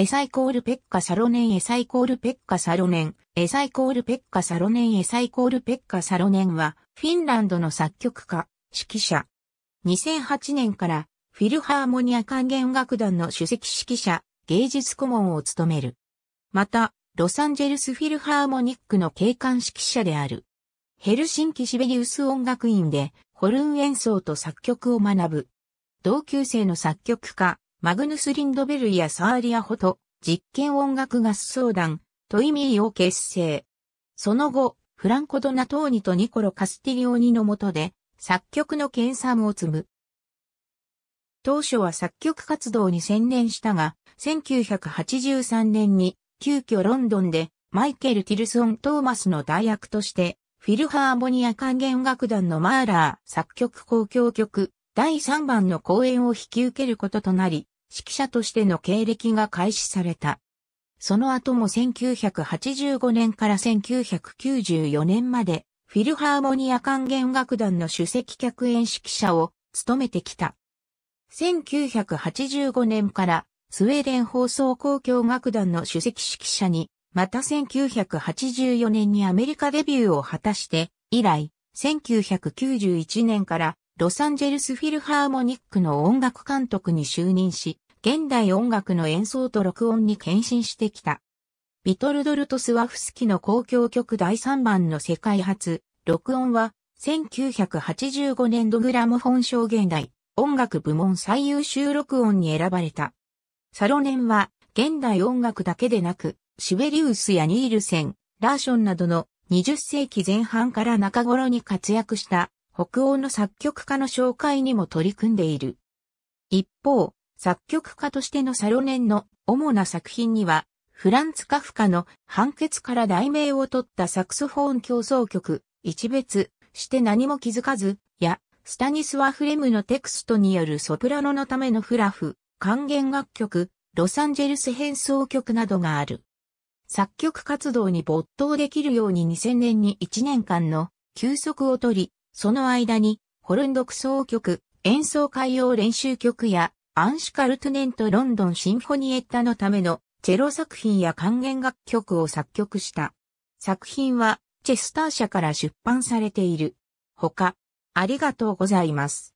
エサイコールペッカサロネンエサイコールペッカサロネンエサイコールペッカサロネンエサイコールペッカサロネンはフィンランドの作曲家、指揮者。2008年からフィルハーモニア管弦楽団の首席指揮者、芸術顧問を務める。また、ロサンジェルスフィルハーモニックの警官指揮者である。ヘルシンキシベリウス音楽院でホルン演奏と作曲を学ぶ。同級生の作曲家、マグヌス・リンドベルやサーリアホと実験音楽合奏団、トイミーを結成。その後、フランコ・ドナトーニとニコロ・カスティリオニの下で作曲の研鑽を積む。当初は作曲活動に専念したが、1983年に急遽ロンドンでマイケル・ティルソン・トーマスの代役としてフィルハーモニア管弦楽団のマーラー作曲交響曲第3番の公演を引き受けることとなり、指揮者としての経歴が開始された。その後も1985年から1994年まで、フィルハーモニア管弦楽団の主席客演指揮者を務めてきた。1985年からスウェーデン放送交響楽団の主席指揮者に、また1984年にアメリカデビューを果たして、以来、1991年からロサンゼルスフィルハーモニックの音楽監督に就任し、現代音楽の演奏と録音に献身してきた。ビトルドルト・スワフスキの公共曲第3番の世界初、録音は、1985年度グラム本賞現代、音楽部門最優秀録音に選ばれた。サロネンは、現代音楽だけでなく、シベリウスやニールセン、ラーションなどの20世紀前半から中頃に活躍した北欧の作曲家の紹介にも取り組んでいる。一方、作曲家としてのサロネンの主な作品には、フランツ・カフカの判決から題名を取ったサクソフォーン競争曲、一別して何も気づかず、や、スタニスワ・フレムのテクストによるソプラノのためのフラフ、還元楽曲、ロサンジェルス変奏曲などがある。作曲活動に没頭できるように2000年に1年間の休息を取り、その間に、ホルン独奏曲、演奏会用練習曲やアンシュカルトネント・ロンドンシンフォニエッタのためのチェロ作品や管弦楽曲を作曲した。作品はチェスター社から出版されている。他、ありがとうございます。